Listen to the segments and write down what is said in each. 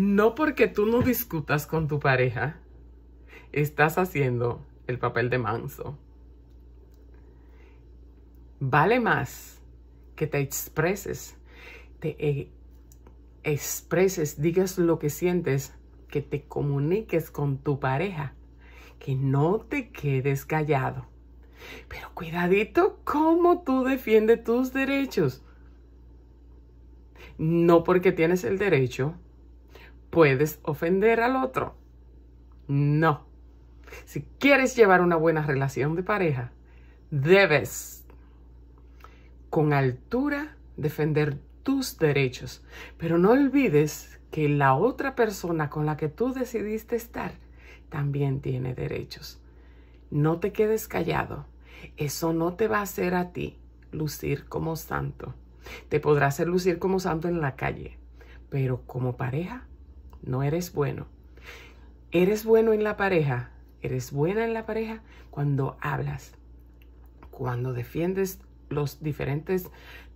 No porque tú no discutas con tu pareja, estás haciendo el papel de manso. Vale más que te expreses, te eh, expreses, digas lo que sientes, que te comuniques con tu pareja, que no te quedes callado. Pero cuidadito cómo tú defiendes tus derechos. No porque tienes el derecho, ¿Puedes ofender al otro? No. Si quieres llevar una buena relación de pareja, debes con altura defender tus derechos. Pero no olvides que la otra persona con la que tú decidiste estar también tiene derechos. No te quedes callado. Eso no te va a hacer a ti lucir como santo. Te podrá hacer lucir como santo en la calle, pero como pareja no eres bueno. Eres bueno en la pareja, eres buena en la pareja cuando hablas, cuando defiendes los diferentes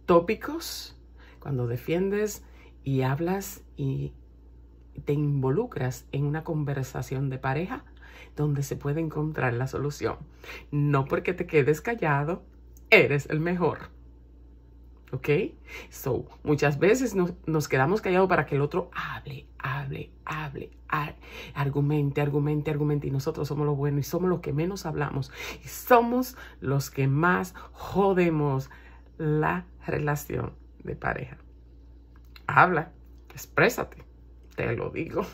tópicos, cuando defiendes y hablas y te involucras en una conversación de pareja donde se puede encontrar la solución. No porque te quedes callado, eres el mejor. ¿Ok? So, muchas veces nos, quedamos callados para que el otro hable, hable, hable, argumente, argumente, argumente. Y nosotros somos lo bueno y somos los que menos hablamos. Y somos los que más jodemos la relación de pareja. Habla, exprésate, te lo digo.